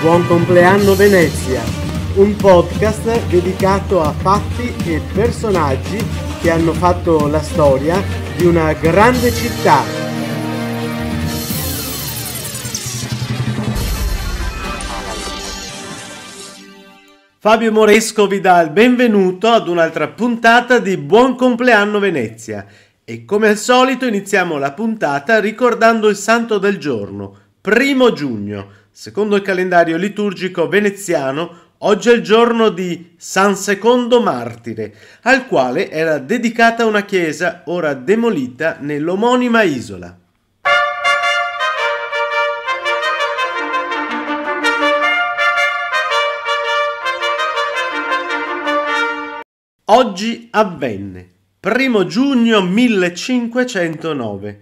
Buon compleanno Venezia, un podcast dedicato a fatti e personaggi che hanno fatto la storia di una grande città. Fabio Moresco vi dà il benvenuto ad un'altra puntata di Buon compleanno Venezia e come al solito iniziamo la puntata ricordando il santo del giorno, primo giugno Secondo il calendario liturgico veneziano, oggi è il giorno di San Secondo Martire, al quale era dedicata una chiesa ora demolita nell'omonima isola. Oggi avvenne, primo giugno 1509,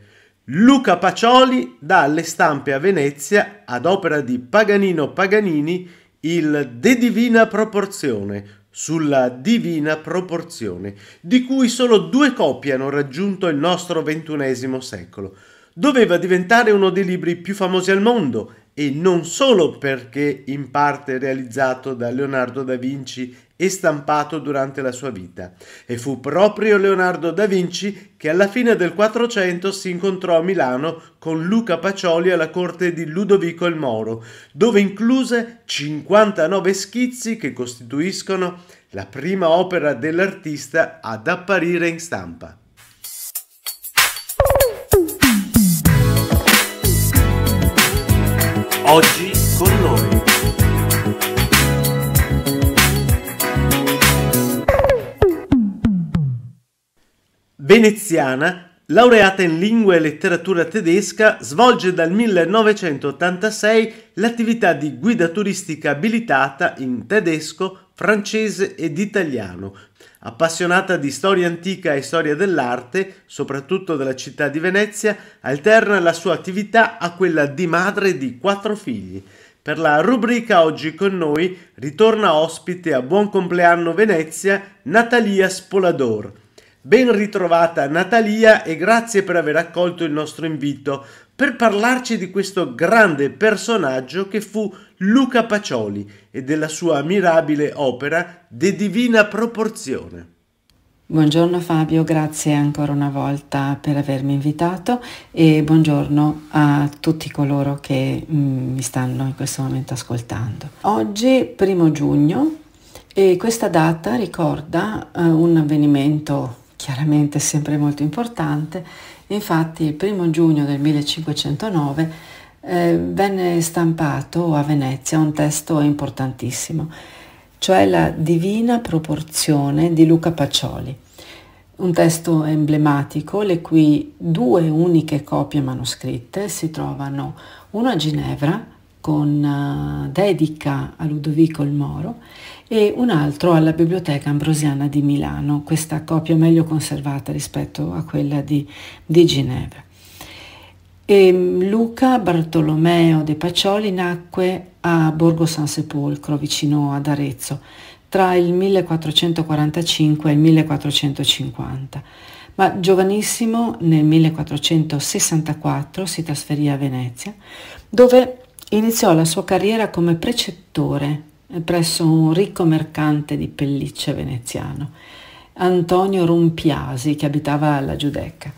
Luca Pacioli dà alle stampe a Venezia, ad opera di Paganino Paganini, il De Divina Proporzione, sulla Divina Proporzione, di cui solo due copie hanno raggiunto il nostro ventunesimo secolo. Doveva diventare uno dei libri più famosi al mondo e non solo perché in parte realizzato da Leonardo da Vinci e stampato durante la sua vita. E fu proprio Leonardo da Vinci che alla fine del Quattrocento si incontrò a Milano con Luca Pacioli alla corte di Ludovico il Moro, dove incluse 59 schizzi che costituiscono la prima opera dell'artista ad apparire in stampa. Oggi con noi. veneziana, laureata in lingua e letteratura tedesca, svolge dal 1986 l'attività di guida turistica abilitata in tedesco, francese ed italiano. Appassionata di storia antica e storia dell'arte, soprattutto della città di Venezia, alterna la sua attività a quella di madre di quattro figli. Per la rubrica Oggi con noi ritorna ospite a Buon compleanno Venezia Natalia Spolador Ben ritrovata Natalia e grazie per aver accolto il nostro invito per parlarci di questo grande personaggio che fu Luca Pacioli e della sua ammirabile opera De Divina Proporzione. Buongiorno Fabio, grazie ancora una volta per avermi invitato e buongiorno a tutti coloro che mm, mi stanno in questo momento ascoltando. Oggi, primo giugno, e questa data ricorda eh, un avvenimento chiaramente sempre molto importante. Infatti il primo giugno del 1509 eh, venne stampato a Venezia un testo importantissimo, cioè la Divina Proporzione di Luca Pacioli, un testo emblematico le cui due uniche copie manoscritte si trovano, una a Ginevra, con eh, dedica a Ludovico il Moro e un altro alla Biblioteca Ambrosiana di Milano, questa copia meglio conservata rispetto a quella di, di Ginevra. E mm, Luca Bartolomeo de Pacioli nacque a Borgo San Sepolcro, vicino ad Arezzo, tra il 1445 e il 1450, ma giovanissimo nel 1464 si trasferì a Venezia, dove Iniziò la sua carriera come precettore presso un ricco mercante di pellicce veneziano, Antonio Rumpiasi, che abitava alla Giudecca.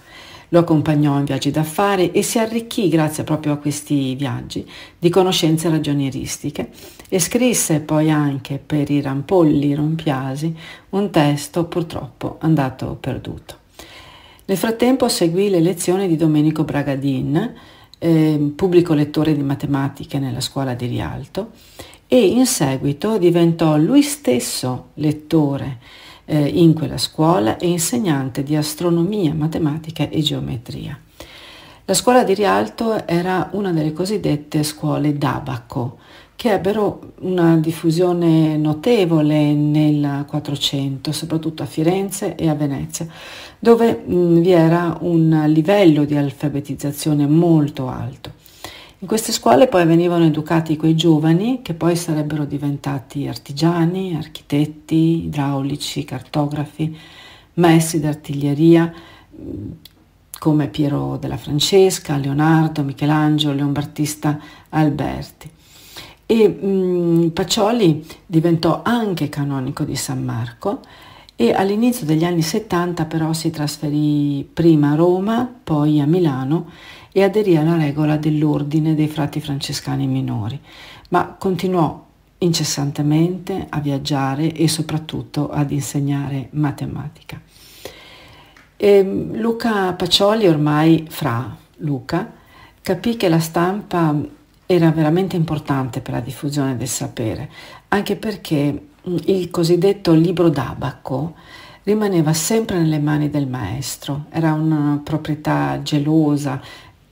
Lo accompagnò in viaggi d'affari e si arricchì grazie proprio a questi viaggi di conoscenze ragionieristiche e scrisse poi anche per i rampolli rompiasi un testo purtroppo andato perduto. Nel frattempo seguì le lezioni di Domenico Bragadin, eh, pubblico lettore di matematiche nella scuola di Rialto e in seguito diventò lui stesso lettore eh, in quella scuola e insegnante di astronomia, matematica e geometria. La scuola di Rialto era una delle cosiddette scuole d'abaco, che ebbero una diffusione notevole nel 400, soprattutto a Firenze e a Venezia, dove mh, mm, vi era un livello di alfabetizzazione molto alto. In queste scuole poi venivano educati quei giovani che poi sarebbero diventati artigiani, architetti, idraulici, cartografi, messi d'artiglieria, mm, come Piero della Francesca, Leonardo, Michelangelo, Leon Battista Alberti e mh, mm, Pacioli diventò anche canonico di San Marco e all'inizio degli anni 70 però si trasferì prima a Roma, poi a Milano e aderì alla regola dell'ordine dei frati francescani minori, ma continuò incessantemente a viaggiare e soprattutto ad insegnare matematica. E mm, Luca Pacioli, ormai fra Luca, capì che la stampa era veramente importante per la diffusione del sapere, anche perché mm, il cosiddetto libro d'abaco rimaneva sempre nelle mani del maestro, era una proprietà gelosa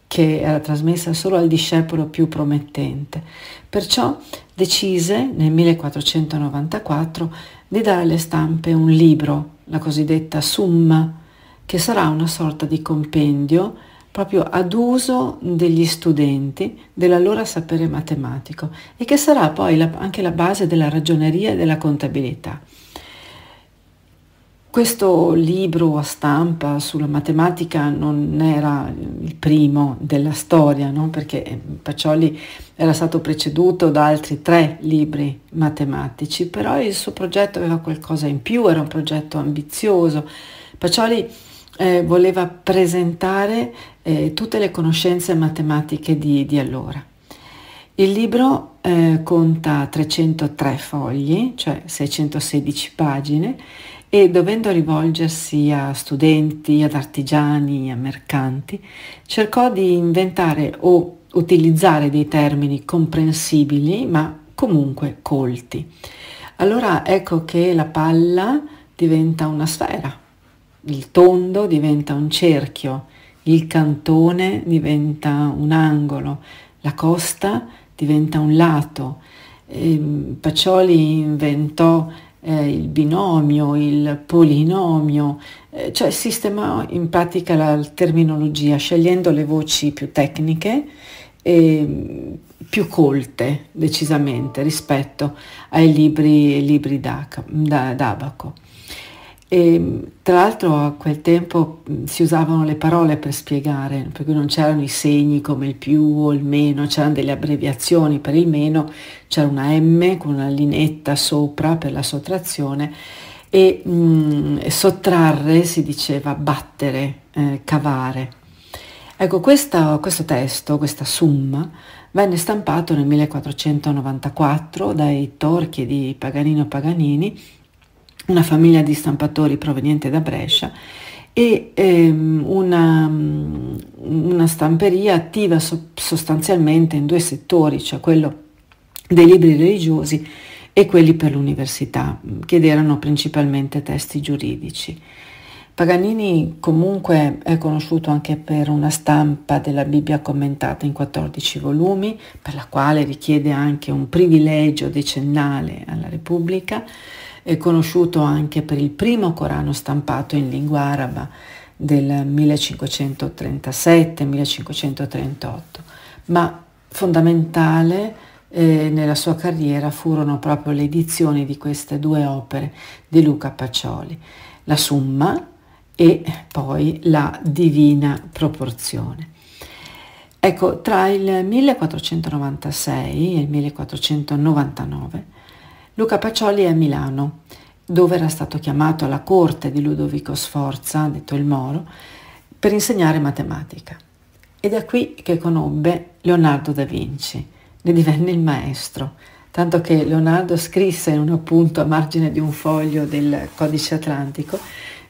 che era trasmessa solo al discepolo più promettente. Perciò decise nel 1494 di dare alle stampe un libro, la cosiddetta Summa, che sarà una sorta di compendio proprio ad uso degli studenti dell'allora sapere matematico e che sarà poi la, anche la base della ragioneria e della contabilità. Questo libro a stampa sulla matematica non era il primo della storia, no? perché eh, Pacioli era stato preceduto da altri tre libri matematici, però il suo progetto aveva qualcosa in più, era un progetto ambizioso. Pacioli eh, voleva presentare eh, tutte le conoscenze matematiche di, di allora. Il libro eh, conta 303 fogli, cioè 616 pagine, e dovendo rivolgersi a studenti, ad artigiani, a mercanti, cercò di inventare o utilizzare dei termini comprensibili ma comunque colti. Allora ecco che la palla diventa una sfera, il tondo diventa un cerchio, il cantone diventa un angolo, la costa diventa un lato. E ehm, Pacioli inventò eh, il binomio, il polinomio, eh, cioè sistema in pratica la terminologia scegliendo le voci più tecniche e mm, più colte decisamente rispetto ai libri, libri d'abaco. E, tra l'altro a quel tempo mm, si usavano le parole per spiegare, per cui non c'erano i segni come il più o il meno, c'erano delle abbreviazioni per il meno, c'era una M con una linetta sopra per la sottrazione e mh, mm, sottrarre si diceva battere, eh, cavare. Ecco, questa, questo testo, questa summa, venne stampato nel 1494 dai torchi di Paganino Paganini una famiglia di stampatori proveniente da Brescia e ehm, una, mm, una, stamperia attiva so, sostanzialmente in due settori, cioè quello dei libri religiosi e quelli per l'università, mm, che erano principalmente testi giuridici. Paganini comunque è conosciuto anche per una stampa della Bibbia commentata in 14 volumi, per la quale richiede anche un privilegio decennale alla Repubblica, è conosciuto anche per il primo Corano stampato in lingua araba del 1537-1538, ma fondamentale eh, nella sua carriera furono proprio le edizioni di queste due opere di Luca Pacioli, la Summa e poi la Divina Proporzione. Ecco, tra il 1496 e il 1499 Luca Pacioli è a Milano, dove era stato chiamato alla corte di Ludovico Sforza, detto il Moro, per insegnare matematica. Ed è qui che conobbe Leonardo da Vinci, ne divenne il maestro, tanto che Leonardo scrisse in un appunto a margine di un foglio del Codice Atlantico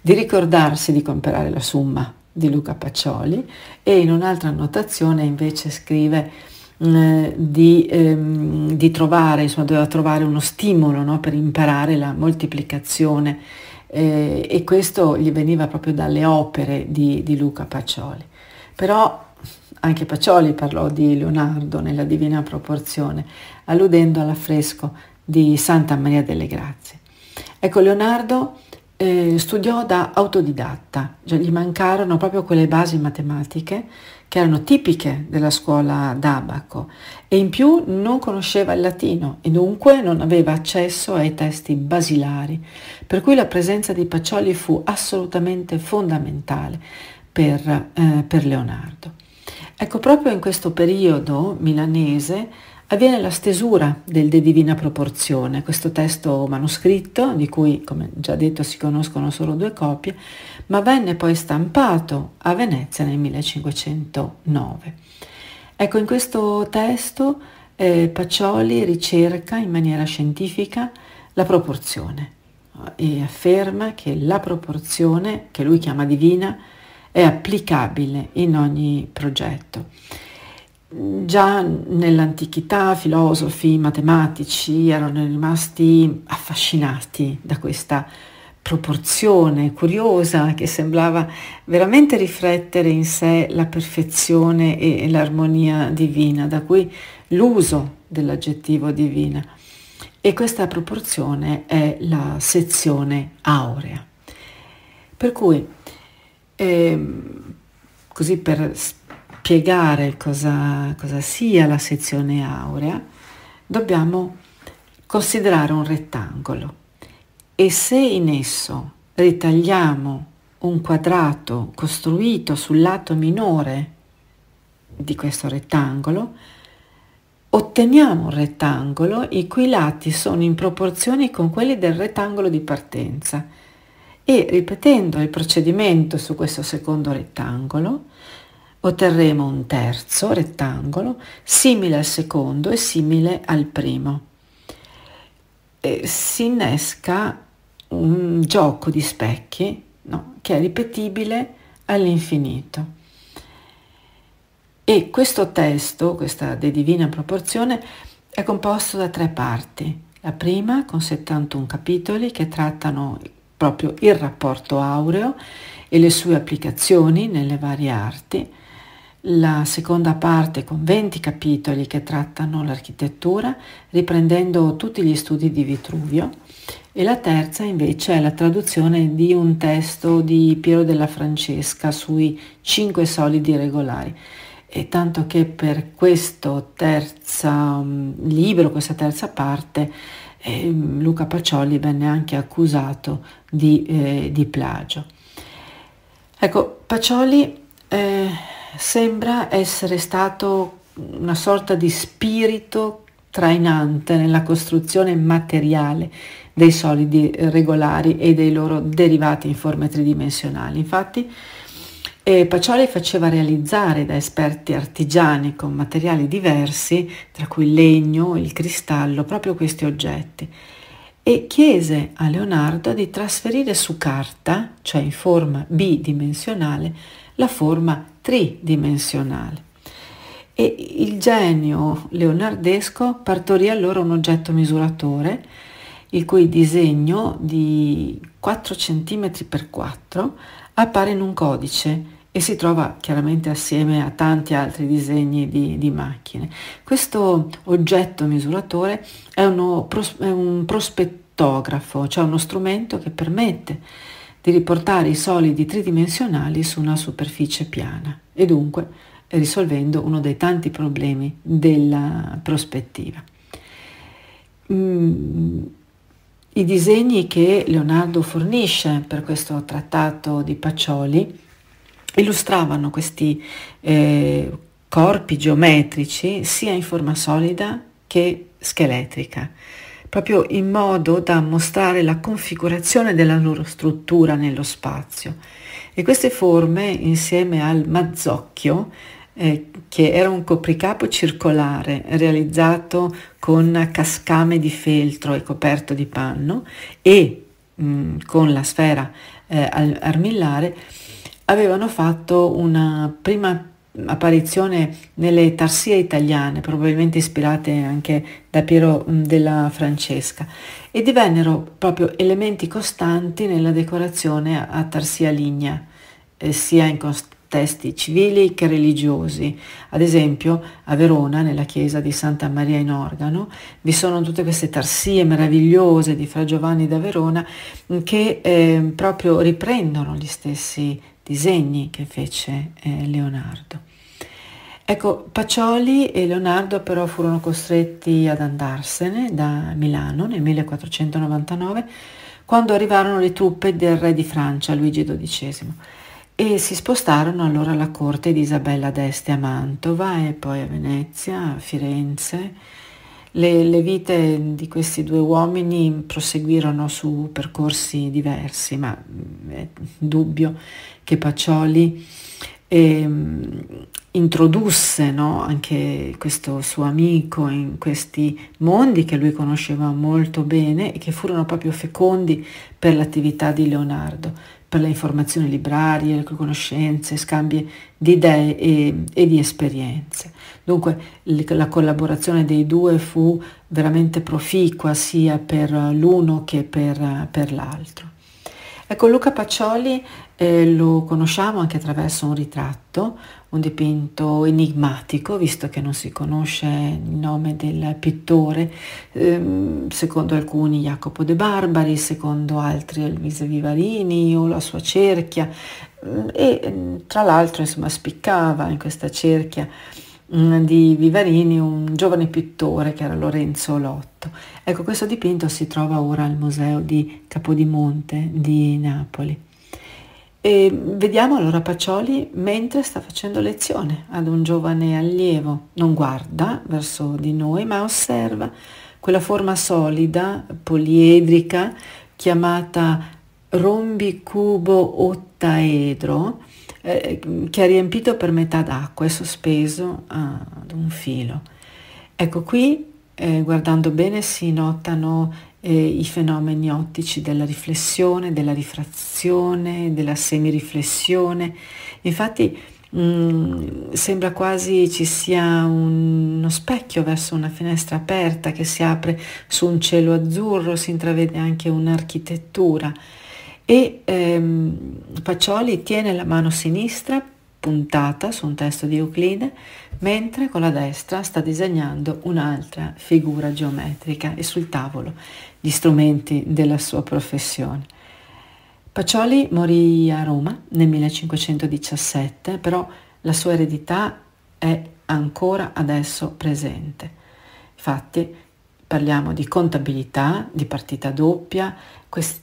di ricordarsi di comprare la somma di Luca Pacioli e in un'altra annotazione invece scrive Mm, di, ehm, di, trovare, insomma doveva trovare uno stimolo no? per imparare la moltiplicazione eh, e questo gli veniva proprio dalle opere di, di Luca Pacioli. Però anche Pacioli parlò di Leonardo nella Divina Proporzione, alludendo all'affresco di Santa Maria delle Grazie. Ecco, Leonardo eh, studiò da autodidatta, cioè gli mancarono proprio quelle basi matematiche che erano tipiche della scuola d'abaco e in più non conosceva il latino e dunque non aveva accesso ai testi basilari, per cui la presenza di Pacioli fu assolutamente fondamentale per, eh, per Leonardo. Ecco, proprio in questo periodo milanese avviene la stesura del De Divina Proporzione, questo testo manoscritto, di cui, come già detto, si conoscono solo due copie, ma venne poi stampato a Venezia nel 1509. Ecco, in questo testo eh, Pacioli ricerca in maniera scientifica la proporzione eh, e afferma che la proporzione, che lui chiama divina, è applicabile in ogni progetto. Già nell'antichità filosofi, matematici erano rimasti affascinati da questa proporzione curiosa che sembrava veramente riflettere in sé la perfezione e l'armonia divina, da cui l'uso dell'aggettivo divina. E questa proporzione è la sezione aurea. Per cui, eh, così per spiegare cosa, cosa sia la sezione aurea, dobbiamo considerare un rettangolo e se in esso ritagliamo un quadrato costruito sul lato minore di questo rettangolo, otteniamo un rettangolo i cui lati sono in proporzione con quelli del rettangolo di partenza e ripetendo il procedimento su questo secondo rettangolo otterremo un terzo rettangolo simile al secondo e simile al primo. E si innesca un gioco di specchi no, che è ripetibile all'infinito. E questo testo, questa De Divina Proporzione, è composto da tre parti. La prima con 71 capitoli che trattano proprio il rapporto aureo e le sue applicazioni nelle varie arti la seconda parte con 20 capitoli che trattano l'architettura, riprendendo tutti gli studi di Vitruvio, e la terza invece è la traduzione di un testo di Piero della Francesca sui cinque solidi regolari. E tanto che per questo terzo mm, libro, questa terza parte, eh, Luca Pacioli venne anche accusato di, eh, di plagio. Ecco, Pacioli eh, sembra essere stato una sorta di spirito trainante nella costruzione materiale dei solidi regolari e dei loro derivati in forme tridimensionali. Infatti eh, Pacioli faceva realizzare da esperti artigiani con materiali diversi, tra cui il legno, il cristallo, proprio questi oggetti e chiese a Leonardo di trasferire su carta, cioè in forma bidimensionale, la forma tridimensionale. E il genio leonardesco partorì allora un oggetto misuratore, il cui disegno di 4 cm x 4 appare in un codice e si trova chiaramente assieme a tanti altri disegni di, di macchine. Questo oggetto misuratore è, uno, è un prospettografo, cioè uno strumento che permette di riportare i solidi tridimensionali su una superficie piana e dunque risolvendo uno dei tanti problemi della prospettiva. Mm. I disegni che Leonardo fornisce per questo trattato di Pacioli illustravano questi eh, corpi geometrici sia in forma solida che scheletrica, proprio in modo da mostrare la configurazione della loro struttura nello spazio. E queste forme, insieme al mazzocchio, eh, che era un copricapo circolare realizzato con cascame di feltro e coperto di panno e mh, mm, con la sfera eh, armillare, avevano fatto una prima apparizione nelle tarsie italiane, probabilmente ispirate anche da Piero della Francesca, e divennero proprio elementi costanti nella decorazione a tarsia lignea, eh, sia in contesti civili che religiosi. Ad esempio, a Verona, nella chiesa di Santa Maria in Organo, vi sono tutte queste tarsie meravigliose di Fra Giovanni da Verona che eh, proprio riprendono gli stessi disegni che fece eh, Leonardo. Ecco, Pacioli e Leonardo però furono costretti ad andarsene da Milano nel 1499 quando arrivarono le truppe del re di Francia Luigi XII e si spostarono allora alla corte di Isabella d'Este a Mantova e poi a Venezia, a Firenze, le, le vite di questi due uomini proseguirono su percorsi diversi, ma mm, è dubbio che Pacioli e, ehm, introdusse no, anche questo suo amico in questi mondi che lui conosceva molto bene e che furono proprio fecondi per l'attività di Leonardo, per le informazioni librarie, le conoscenze, scambi di idee e, e di esperienze. Dunque la collaborazione dei due fu veramente proficua sia per l'uno che per, per l'altro. Ecco, Luca Pacioli eh, lo conosciamo anche attraverso un ritratto, un dipinto enigmatico, visto che non si conosce il nome del pittore, ehm, secondo alcuni Jacopo De Barbari, secondo altri Elvise Vivarini o la sua cerchia, mm, e mm, tra l'altro insomma spiccava in questa cerchia Mm, di Vivarini un giovane pittore che era Lorenzo Lotto. Ecco, questo dipinto si trova ora al Museo di Capodimonte di Napoli. E vediamo allora Pacioli mentre sta facendo lezione ad un giovane allievo. Non guarda verso di noi, ma osserva quella forma solida, poliedrica, chiamata rombicubo ottaedro, eh, che ha riempito per metà d'acqua e sospeso ad un filo. Ecco qui, eh, guardando bene, si notano eh, i fenomeni ottici della riflessione, della rifrazione, della semiriflessione. Infatti, Mm, sembra quasi ci sia un, uno specchio verso una finestra aperta che si apre su un cielo azzurro, si intravede anche un'architettura e ehm, Pacioli tiene la mano sinistra puntata su un testo di Euclide, mentre con la destra sta disegnando un'altra figura geometrica e sul tavolo gli strumenti della sua professione. Pacioli morì a Roma nel 1517, però la sua eredità è ancora adesso presente. Infatti Parliamo di contabilità, di partita doppia,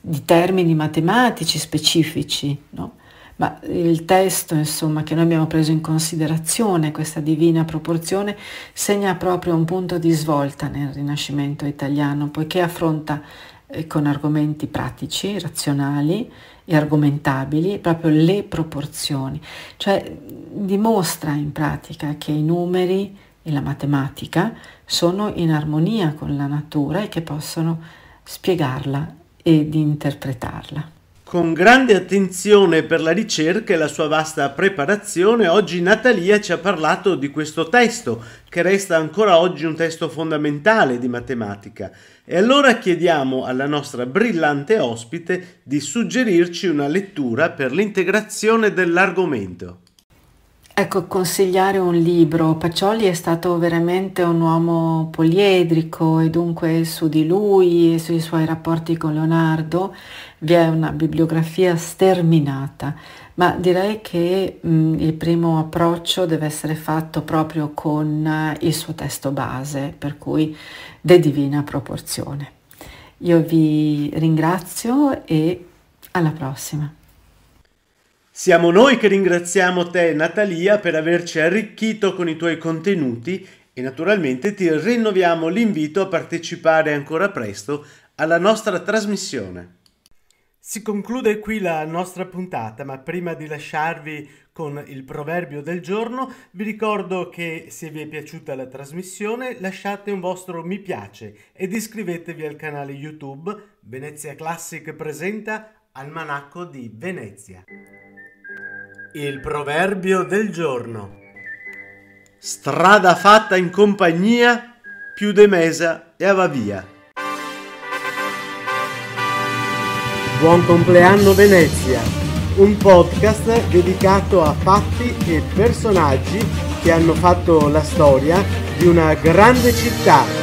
di termini matematici specifici, no? ma il testo insomma, che noi abbiamo preso in considerazione, questa divina proporzione, segna proprio un punto di svolta nel Rinascimento italiano, poiché affronta eh, con argomenti pratici, razionali e argomentabili proprio le proporzioni, cioè dimostra in pratica che i numeri e la matematica sono in armonia con la natura e che possono spiegarla ed interpretarla. Con grande attenzione per la ricerca e la sua vasta preparazione, oggi Natalia ci ha parlato di questo testo, che resta ancora oggi un testo fondamentale di matematica. E allora chiediamo alla nostra brillante ospite di suggerirci una lettura per l'integrazione dell'argomento. Ecco, consigliare un libro. Pacioli è stato veramente un uomo poliedrico e dunque su di lui e sui suoi rapporti con Leonardo vi è una bibliografia sterminata, ma direi che mh, mm, il primo approccio deve essere fatto proprio con eh, il suo testo base, per cui de divina proporzione. Io vi ringrazio e alla prossima. Siamo noi che ringraziamo te, Natalia, per averci arricchito con i tuoi contenuti e naturalmente ti rinnoviamo l'invito a partecipare ancora presto alla nostra trasmissione. Si conclude qui la nostra puntata, ma prima di lasciarvi con il proverbio del giorno, vi ricordo che se vi è piaciuta la trasmissione lasciate un vostro mi piace ed iscrivetevi al canale YouTube Venezia Classic presenta Almanacco di Venezia. Il proverbio del giorno. Strada fatta in compagnia, più de mesa e va via. Buon compleanno Venezia, un podcast dedicato a fatti e personaggi che hanno fatto la storia di una grande città.